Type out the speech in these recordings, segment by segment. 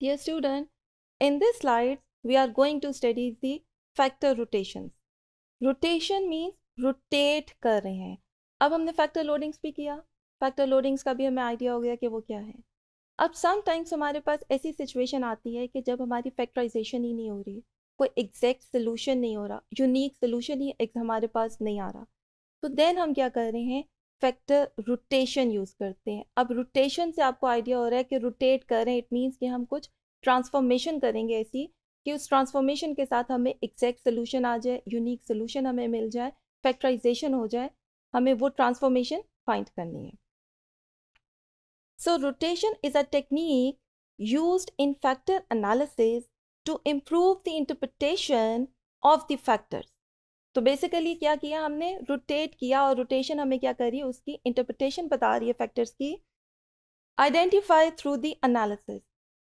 Dear student, in this slide, we are going to study the factor rotations. Rotation means rotate कर रहे हैं अब हमने factor loadings भी किया factor loadings का भी हमें idea हो गया कि वो क्या है अब समटाइम्स हमारे पास ऐसी सिचुएशन आती है कि जब हमारी फैक्टराइजेशन ही नहीं हो रही कोई एग्जैक्ट सोल्यूशन नहीं हो रहा यूनिक सोल्यूशन ही हमारे पास नहीं आ रहा तो देन हम क्या कर रहे हैं फैक्टर रोटेशन यूज़ करते हैं अब रोटेशन से आपको आइडिया हो रहा है कि रोटेट करें इट मीन्स कि हम कुछ ट्रांसफॉर्मेशन करेंगे ऐसी कि उस ट्रांसफॉर्मेशन के साथ हमें एग्जैक्ट सोल्यूशन आ जाए यूनिक सोल्यूशन हमें मिल जाए फैक्टराइजेशन हो जाए हमें वो ट्रांसफॉर्मेशन फाइंड करनी है so rotation is a technique use in factor analysis to improve the interpretation of the factors तो बेसिकली क्या किया हमने रोटेट किया और रोटेशन हमें क्या करी उसकी इंटरप्रिटेशन बता रही है फैक्टर्स की आइडेंटिफाई थ्रू दी अनालिसिस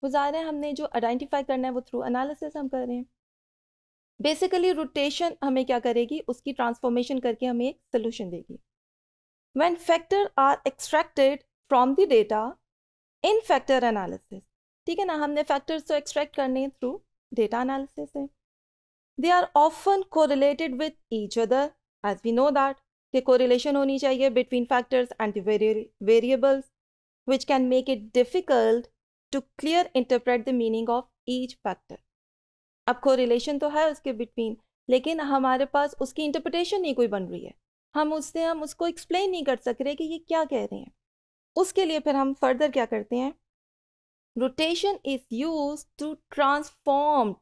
वो ज़ाहिर हमने जो आइडेंटिफाई करना है वो थ्रू अनालिसिस हम कर रहे हैं बेसिकली रोटेशन हमें क्या करेगी उसकी ट्रांसफॉर्मेशन करके हमें एक सोल्यूशन देगी when factor are extracted from the data in factor analysis ठीक है ना हमने फैक्टर्स तो एक्सट्रैक्ट करने थ्रू डेटा data है they are often correlated with each other as we know that कि कोरिलेशन होनी चाहिए between factors and variables which can make it difficult to clear interpret the meaning of each factor अब correlation तो है उसके between लेकिन हमारे पास उसकी इंटरप्रिटेशन नहीं कोई बन रही है हम उससे हम उसको एक्सप्लेन नहीं कर सक रहे कि ये क्या कह रहे हैं उसके लिए फिर हम फर्दर क्या करते हैं rotation is use to transformed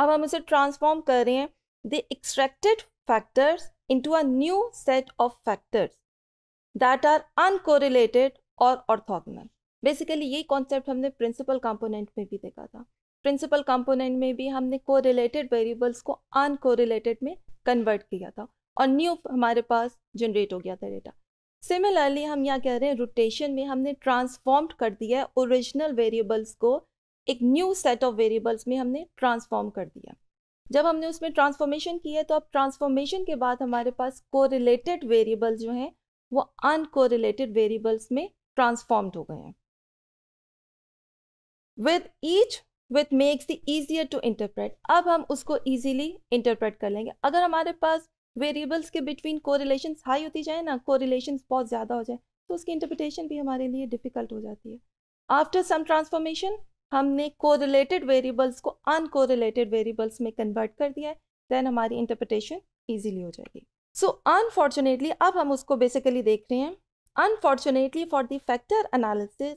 अब हम इसे ट्रांसफॉर्म कर रहे हैं the extracted factors into a new set of factors that are uncorrelated और ऑर्थोगोनल बेसिकली यही कॉन्सेप्ट हमने प्रिंसिपल कंपोनेंट में भी देखा था प्रिंसिपल कंपोनेंट में भी हमने कोरिलेटेड वेरिएबल्स को अनकोरिलेटेड में कन्वर्ट किया था और न्यू हमारे पास जनरेट हो गया था डेटा सिमिलरली हम यहाँ कह रहे हैं रोटेशन में हमने ट्रांसफॉर्म कर दिया है ओरिजिनल वेरिएबल्स को एक न्यू सेट ऑफ वेरिएबल्स में हमने ट्रांसफॉर्म कर दिया जब हमने उसमें ट्रांसफॉर्मेशन किया तो अब ट्रांसफॉर्मेशन के बाद हमारे पास कोरिलेटेड वेरिएबल्स जो हैं वो अनकोरिलेटेड वेरिएबल्स में ट्रांसफॉर्म्ड हो गए हैं with each with makes the easier to interpret अब हम उसको ईजिली इंटरप्रेट कर लेंगे अगर हमारे पास वेरिएबल्स के बिटवीन कोरिलेशन हाई होती जाए ना कोरिलेशन बहुत ज़्यादा हो जाए तो उसकी इंटरप्रिटेशन भी हमारे लिए डिफिकल्ट हो जाती है आफ्टर सम ट्रांसफॉर्मेशन हमने कोरिलेटेड वेरिएबल्स को अनकोरिलेटेड वेरिएबल्स में कन्वर्ट कर दिया है देन हमारी इंटरप्रिटेशन ईजिली हो जाएगी सो so, अनफॉर्चुनेटली अब हम उसको बेसिकली देख रहे हैं unfortunately for the factor analysis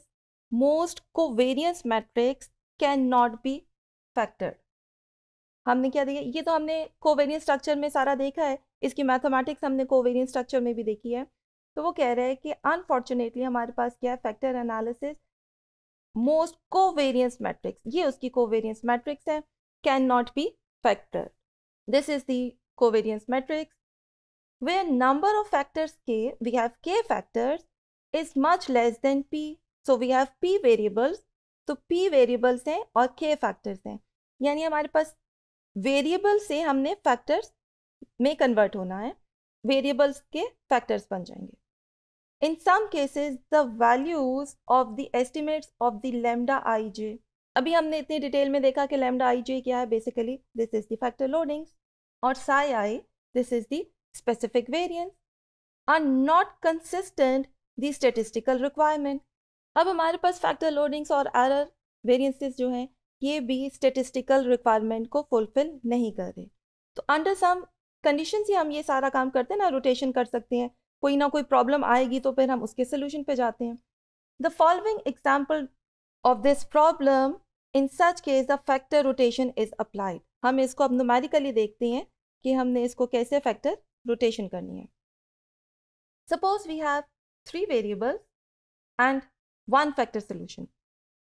most covariance matrix can not be factored हमने क्या देखा ये तो हमने कोवेरियंस स्ट्रक्चर में सारा देखा है इसकी मैथमेटिक्स हमने कोवेरियंस स्ट्रक्चर में भी देखी है तो वो कह रहे हैं कि अनफॉर्चुनेटली हमारे पास क्या है factor analysis most covariance matrix ये उसकी कोवेरियंस मैट्रिक्स है can not be factor this is the covariance matrix way number of factors k we have k factors is much less than p so we have p variables तो p variables हैं और के factors हैं यानी हमारे पास variable से हमने factors में कन्वर्ट होना है वेरिएबल्स के फैक्टर्स बन जाएंगे In some cases, the values of the estimates of the lambda ij. अभी हमने इतनी डिटेल में देखा कि lambda ij क्या है basically this is the factor loadings और psi i this is the specific variance are not consistent the statistical requirement अब हमारे पास फैक्टर लोडिंग्स और एरर वेरिएंसेस जो हैं ये भी स्टेटिस्टिकल रिक्वायरमेंट को फुलफिल नहीं कर रहे तो अंडर सम कंडीशन ही हम ये सारा काम करते हैं ना रोटेशन कर सकते हैं कोई ना कोई प्रॉब्लम आएगी तो फिर हम उसके सोल्यूशन पे जाते हैं the following example of this problem in such case the factor rotation is applied हम इसको अब नुमेरिकली देखते हैं कि हमने इसको कैसे फैक्टर रोटेशन करनी है suppose we have three variables and one factor solution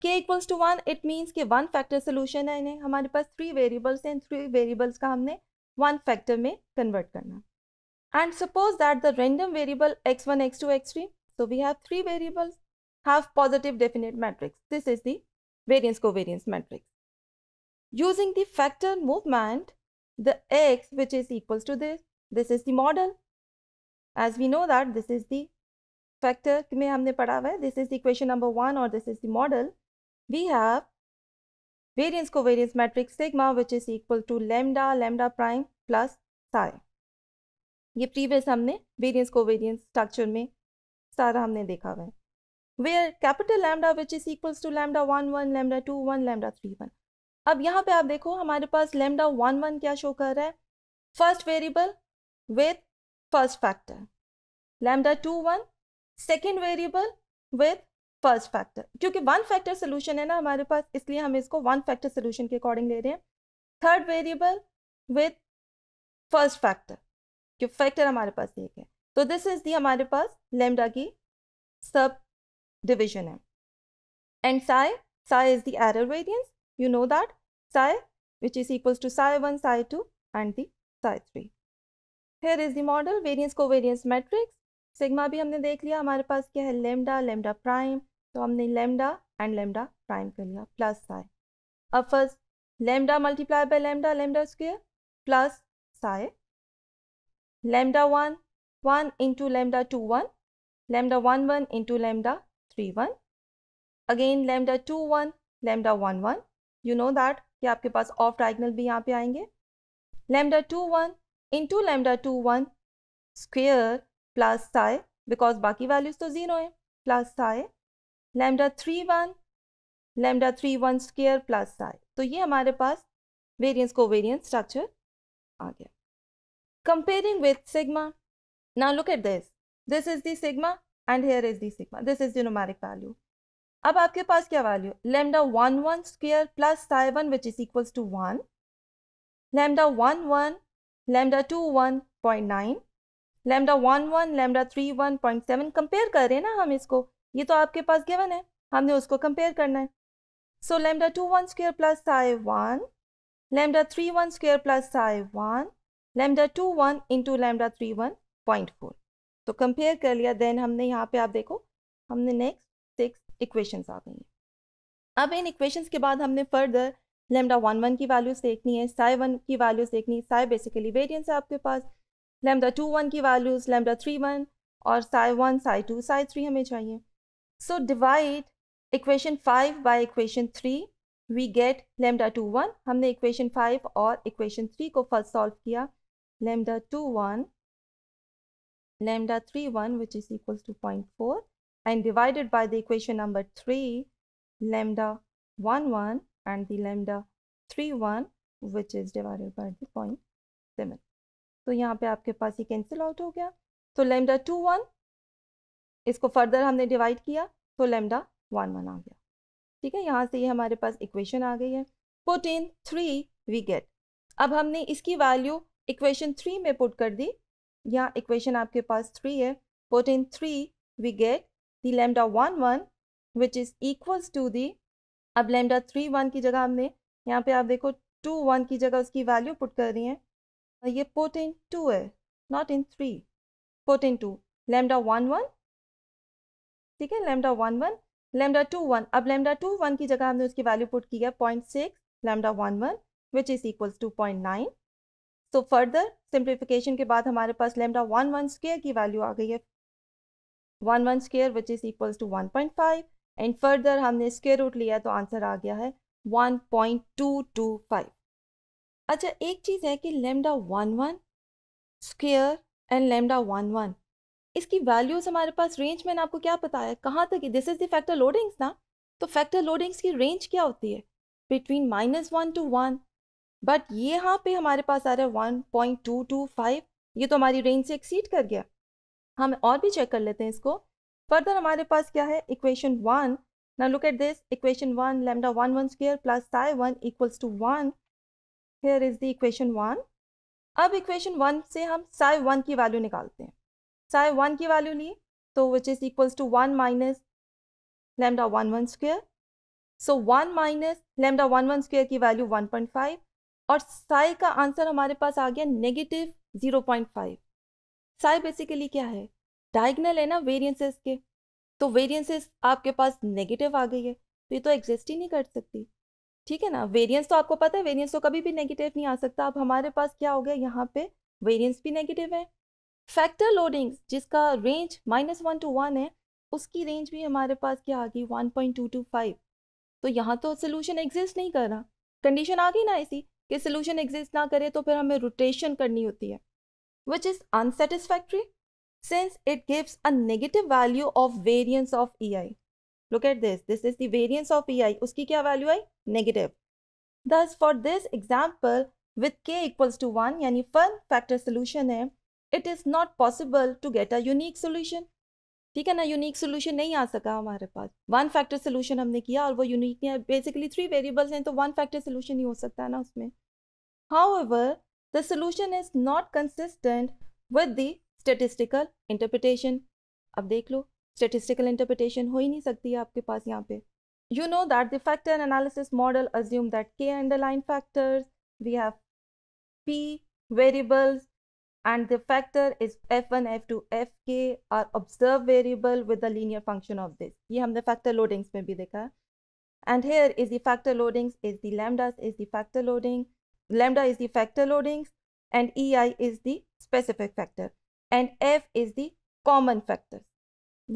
k equals to one it means k one factor solution है इन्हें हमारे पास थ्री वेरिएबल्स हैं थ्री वेरिएबल्स का हमने वन फैक्टर में कन्वर्ट करना And suppose that the random variable x1, x2, x3, so we have three variables have positive definite matrix. This is the variance covariance matrix. Using the factor movement, the x which is equals to this, this is the model. As we know that this is the factor this is the equation number one or this is the model. We have variance covariance matrix sigma which is equal to lambda lambda prime plus psi ये previous हमने variance covariance structure में सारा हमने देखा हुआ है where capital lambda which is equals to lambda one one lambda two one lambda three one अब यहाँ पे आप देखो हमारे पास लैमडा वन वन क्या शो कर रहा है first variable with first factor lambda two one second variable with first factor क्योंकि वन फैक्टर सोल्यूशन है ना हमारे पास इसलिए हम इसको वन फैक्टर सोल्यूशन के अकॉर्डिंग ले रहे हैं third variable with first factor क्यों फैक्टर हमारे पास एक है तो दिस इज दी हमारे पास लेमडा की सब डिविजन है and psi psi is the error variance you know that psi which is equal to psi one psi two and the psi three here is the model variance covariance matrix sigma भी हमने देख लिया हमारे पास क्या है lambda lambda prime तो हमने लेमडा एंड लेमडा प्राइम कर लिया प्लस साय अब first lambda multiply by lambda lambda square plus psi lambda 1 1 into lambda 2 1 lambda 1 1 into lambda 3 1 again lambda 2 1 lambda 1 1 you know that ki aapke paas off diagonal bhi yahan pe aayenge lambda 2 1 into lambda 2 1 square plus psi because baki values to zero hai plus psi lambda 3 1 lambda 3 1 square plus psi तो ye hamare paas variance covariance structure aa gaya comparing with sigma. Now look at this. This is the sigma and here is the sigma. This is the numeric value. अब आपके पास क्या value lambda one one square plus psi one which is equals to one lambda one one lambda two one point nine lambda one one lambda three one point seven compare कर रहे हैं ना हम इसको ये तो आपके पास गिवन है हमने उसको कंपेयर करना है so lambda two one square plus psi one lambda three one square plus psi one lambda two one into lambda three one point four तो कंपेयर कर लिया देन हमने यहाँ पे आप देखो हमने नेक्स्ट सिक्स इक्वेशंस आ गई हैं अब इन इक्वेशंस के बाद हमने फर्दर लेमडा वन वन की वैल्यूज देखनी है साई वन की वैल्यूज देखनी है साई बेसिकली वेरियंस है आपके पास लेमडा टू वन की वैल्यूज लेमडा थ्री वन और psi one psi two psi three हमें चाहिए so divide equation five by equation three we get lambda two one हमने इक्वेशन फाइव और इक्वेशन थ्री को फर्स्ट सॉल्व किया lambda 2 1 lambda 3 1 which is equals to 0.4 and divided by the equation number 3 lambda 1 1 and the lambda 3 1 which is divided by the 0.7 तो यहाँ पे आपके पास ये cancel out हो गया तो लेमडा टू वन इसको फर्दर हमने डिवाइड किया तो लेमडा वन वन आ गया ठीक है यहाँ से ये हमारे पास इक्वेशन आ गई है put in three we get अब हमने इसकी वैल्यू इक्वेशन थ्री में पुट कर दी यहाँ इक्वेशन आपके पास थ्री है put in three we get the lambda one one which is equals to the अब लेमडा थ्री वन की जगह हमने यहाँ पे आप देखो टू वन की जगह उसकी वैल्यू पुट कर रही है ये पुट इन टू है not in three put in two lambda one one ठीक है lambda one one lambda two one अब लेमडा टू वन की जगह हमने उसकी वैल्यू पुट की है point six lambda one one which is equals to point nine so further simplification के बाद हमारे पास लेमडा वन वन स्केयर की वैल्यू आ गई है one one square which is equals to one point five and further हमने square root लिया तो आंसर आ गया है one point two two five अच्छा एक चीज़ है कि lambda one one square and lambda one one इसकी वैल्यूज़ हमारे पास रेंज मैंने आपको क्या बताया कहाँ तक this is the factor loadings ना तो फैक्टर लोडिंग्स की रेंज क्या होती है between minus one to one but ये यहाँ पे हमारे पास आ रहा है one point two two five ये तो हमारी रेंज से एक्सीड कर गया हम और भी चेक कर लेते हैं इसको फर्दर हमारे पास क्या है इक्वेशन वन ना look at this equation one lambda one one square plus psi one equals to one here is the equation one अब इक्वेशन वन से हम साई वन की वैल्यू निकालते हैं साई वन की वैल्यू ली तो which is equals to one minus lambda one one square so one minus lambda one one square की वैल्यू वन पॉइंट फाइव और साई का आंसर हमारे पास आ गया negative zero point five psi basically क्या है डायगनल है ना वेरियंसेस के तो वेरियंसेस आपके पास नेगेटिव आ गई है तो ये तो एग्जिस्ट ही नहीं कर सकती ठीक है ना वेरियंस तो आपको पता है वेरियंस तो कभी भी नेगेटिव नहीं आ सकता अब हमारे पास क्या हो गया यहाँ पे वेरियंस भी नेगेटिव है फैक्टर लोडिंग जिसका range minus one to one है उसकी रेंज भी हमारे पास क्या आ गई one point two two five तो यहाँ तो सोल्यूशन एग्जिस्ट नहीं कर रहा कंडीशन आ गई ना ऐसी कि सोल्यूशन एग्जिस्ट ना करे तो फिर हमें रोटेशन करनी होती है which is unsatisfactory since it gives a negative value of variance of e i look at this this is variance of e i उसकी क्या वैल्यू आई negative thus for this example with k equals to one यानी one factor solution है it is not possible to get a unique solution ठीक है ना unique solution नहीं आ सका हमारे पास वन फैक्टर सोल्यूशन हमने किया और वो यूनिक नहीं है बेसिकली थ्री वेरिएबल्स हैं तो वन फैक्टर सोल्यूशन ही हो सकता है ना उसमें however the solution is not consistent with the statistical interpretation अब देख लो स्टेटिस्टिकल इंटरप्रिटेशन हो ही नहीं सकती है आपके पास यहाँ पे you know that the factor analysis model assume that k underlying factors we have p variables and the factor is f1 f2 fk are observed variable with the linear function of this ye humne factor loadings mein bhi dekha and here is the factor loadings is the lambdas is the factor loading lambda is the factor loadings and ei is the specific factor and f is the common factor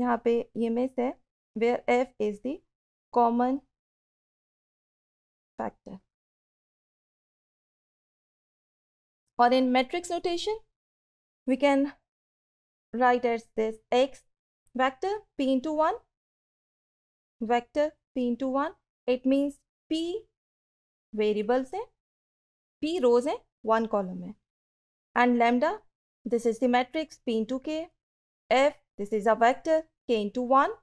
यहाँ पे ये miss where f is the common factor or in matrix notation we can write as this x vector p into 1 vector p into 1 it means p variables p rows हैं one column है and lambda this is the matrix p into k f this is a vector k into 1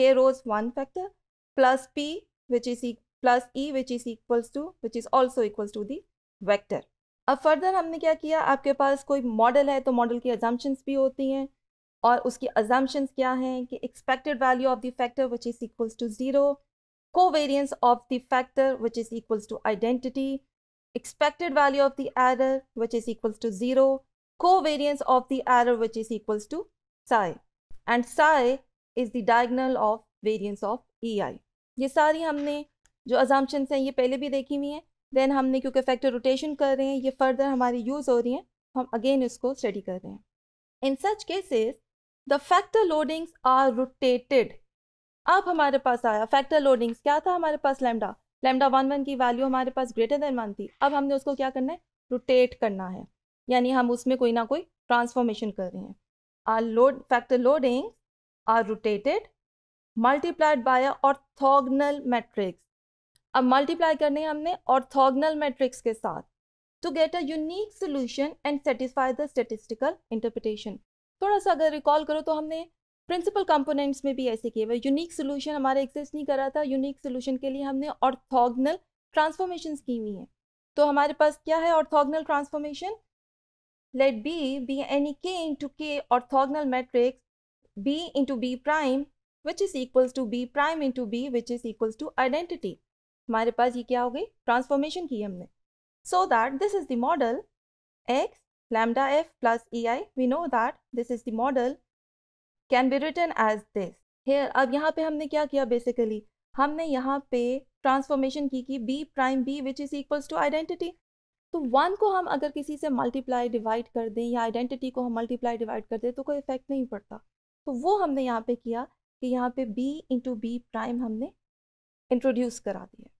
k rows one vector plus p which is e plus e which is equals to which is also equals to the vector अब further हमने क्या किया आपके पास कोई model है तो model की एजाम्पन्स भी होती हैं और उसकी एजाम्पन्स क्या हैं कि expected value of the factor which is equals to zero covariance of the factor which is equals to identity expected value of the error which is equals to zero covariance of the error which is equals to psi and psi is the diagonal of variance of e i ये सारी हमने जो एजाम्पन्स हैं ये पहले भी देखी हुई हैं देन हमने क्योंकि फैक्टर रोटेशन कर रहे हैं ये फर्दर हमारी यूज़ हो रही हैं हम अगेन इसको स्टडी कर रहे हैं in such cases the factor loadings are rotated अब हमारे पास आया फैक्टर लोडिंग्स क्या था हमारे पास लेमडा लेमडा वन वन की वैल्यू हमारे पास ग्रेटर देन वन थी अब हमने उसको क्या करना है रोटेट करना है यानी हम उसमें कोई ना कोई ट्रांसफॉर्मेशन कर रहे हैं are load factor loadings are rotated multiplied by a orthogonal matrix अब मल्टीप्लाई करने हमने ऑर्थोगनल मैट्रिक्स के साथ to get a unique solution and satisfy the statistical interpretation थोड़ा सा अगर रिकॉल करो तो हमने प्रिंसिपल कंपोनेंट्स में भी ऐसे किए हुए यूनिक सोल्यूशन हमारे एक्सिस्ट नहीं कर रहा था यूनिक सोल्यूशन के लिए हमने ऑर्थोगनल ट्रांसफॉर्मेशन की हुई हैं तो हमारे पास क्या है orthogonal transformation let B be any K into K orthogonal matrix B into B prime which is equals to B prime into B which is equals to identity हमारे पास ये क्या हो गई ट्रांसफॉर्मेशन की हमने so that this is the model X lambda F plus E I we know that this is the model can be written as this here अब यहाँ पे हमने क्या किया बेसिकली हमने यहाँ पे ट्रांसफॉर्मेशन की कि B prime B which is equals to identity तो वन को हम अगर किसी से मल्टीप्लाई डिवाइड कर दें या आइडेंटिटी को हम मल्टीप्लाई डिवाइड कर दें तो कोई इफेक्ट नहीं पड़ता तो वो हमने यहाँ पे किया कि यहाँ पे b इंटू बी प्राइम हमने इंट्रोड्यूस करा दिया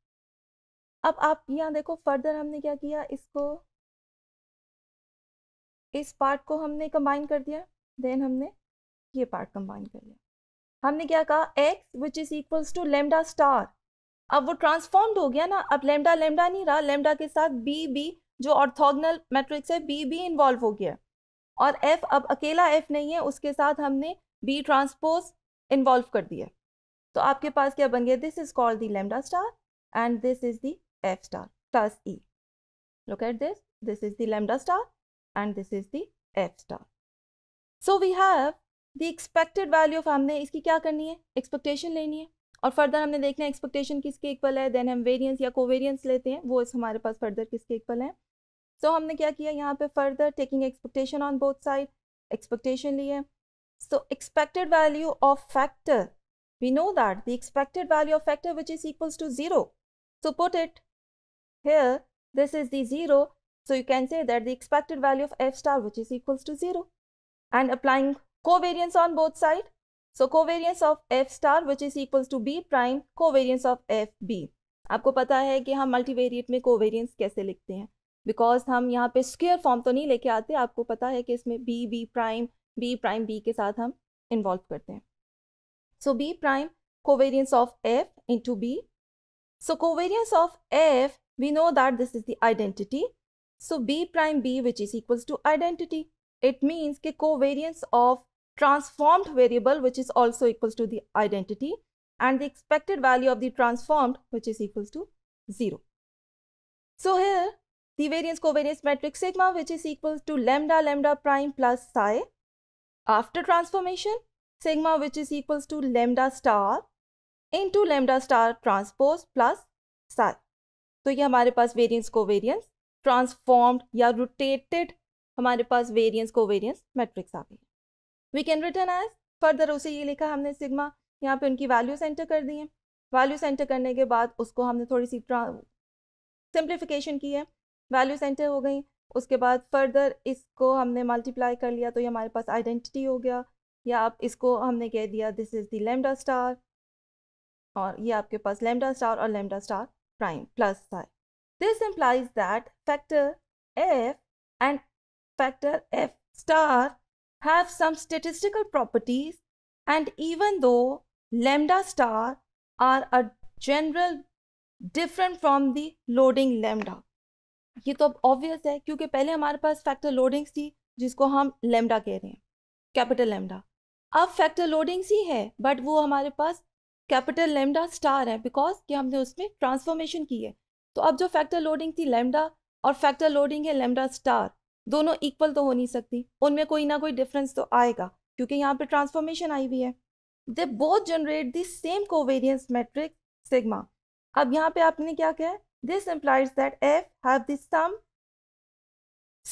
अब आप यहाँ देखो फर्दर हमने क्या किया इसको इस पार्ट को हमने कंबाइन कर दिया देन हमने ये पार्ट कंबाइन कर लिया हमने क्या कहा X which is equals to lambda star अब वो ट्रांसफॉर्म्ड हो गया ना अब लेमडा लेमडा नहीं रहा लेमडा के साथ बी बी जो ऑर्थोगनल मैट्रिक्स है बी बी इन्वॉल्व हो गया और एफ अब अकेला एफ नहीं है उसके साथ हमने बी ट्रांसपोज इन्वॉल्व कर दिया तो आपके पास क्या बन गया this is called the lambda star and this is the f star plus E. Look at this. This is the lambda star and this is the f star. So we have the expected value of हमने इसकी क्या करनी है expectation लेनी है और further हमने देखना है एक्सपेक्टेशन किसके इक्वल है देन हम वेरियंस या कोवेरियंस लेते हैं वो इस हमारे पास फर्दर किसके इक्वल है सो so, हमने क्या किया यहाँ पे further taking expectation on both side expectation है so expected value of factor we know that the expected value of factor which is equals to zero so put it Here, this is the zero So you can say that the expected value of f star, which is equals to zero And applying covariance on both side So covariance of f star, which is equals to b prime, covariance of f b. आपको पता है कि हम multivariate में covariance कैसे लिखते हैं because हम यहाँ पे स्क्वेयर फॉर्म तो नहीं लेके आते आपको पता है कि इसमें B B prime B prime B के साथ हम इन्वॉल्व करते हैं so B prime covariance of F into B so covariance of F We know that this is the identity. So B prime B which is equals to identity. It means ke covariance of transformed variable which is also equals to the identity and the expected value of the transformed which is equals to 0. So here the variance covariance matrix sigma which is equals to lambda lambda prime plus psi after transformation sigma which is equals to lambda star into lambda star transpose plus psi. तो ये हमारे पास variance covariance transformed या rotated हमारे पास variance covariance matrix आ गई we can written as further उसे ये लिखा हमने सिग्मा यहाँ पे उनकी वैल्यूज एंटर कर दी है वैल्यूज एंटर करने के बाद उसको हमने थोड़ी सी सिंप्लीफिकेशन की है वैल्यूज एंटर हो गई उसके बाद फर्दर इसको हमने मल्टीप्लाई कर लिया तो ये हमारे पास आइडेंटिटी हो गया या आप इसको हमने कह दिया this is the lambda star और ये आपके पास लेमडा स्टार और lambda star prime plus psi. This implies that factor f and factor f star have some statistical properties and even though lambda star are a general different from the loading lambda ये तो अब obvious है क्योंकि पहले हमारे पास factor loadings थी जिसको हम लेमडा कह रहे हैं कैपिटल लेमडा अब फैक्टर लोडिंग्स ही है बट वो हमारे पास कैपिटल लेमडा स्टार है बिकॉज कि हमने उसमें ट्रांसफॉर्मेशन की है तो अब जो फैक्टर लोडिंग थी लेमडा और फैक्टर लोडिंग है लेमडा स्टार दोनों इक्वल तो हो नहीं सकती उनमें कोई ना कोई डिफरेंस तो आएगा क्योंकि यहाँ पे ट्रांसफॉर्मेशन आई हुई है they both generate the same covariance metric sigma अब यहाँ पे आपने क्या कहा this implies that F have this some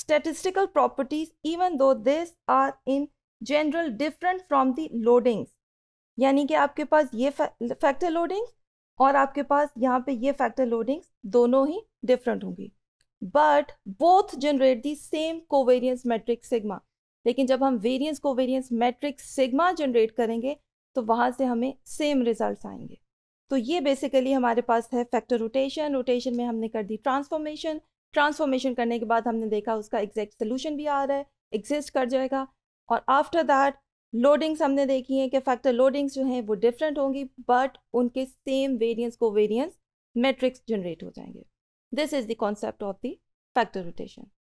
statistical properties even though this are in general different from the loadings यानी कि आपके पास ये फैक्टर लोडिंग्स और आपके पास यहाँ पे ये फैक्टर लोडिंग्स दोनों ही डिफरेंट होंगी but both generate the same covariance matrix sigma लेकिन जब हम variance covariance matrix sigma generate करेंगे तो वहाँ से हमें सेम रिजल्ट आएंगे तो ये बेसिकली हमारे पास है फैक्टर रोटेशन रोटेशन में हमने कर दी ट्रांसफॉर्मेशन ट्रांसफॉर्मेशन करने के बाद हमने देखा उसका एग्जैक्ट सोल्यूशन भी आ रहा है एग्जिस्ट कर जाएगा और आफ्टर दैट लोडिंग्स हमने देखी हैं कि फैक्टर लोडिंग्स जो हैं वो डिफरेंट होंगी बट उनके same variance covariance matrix generate हो जाएंगे this is the concept of the factor rotation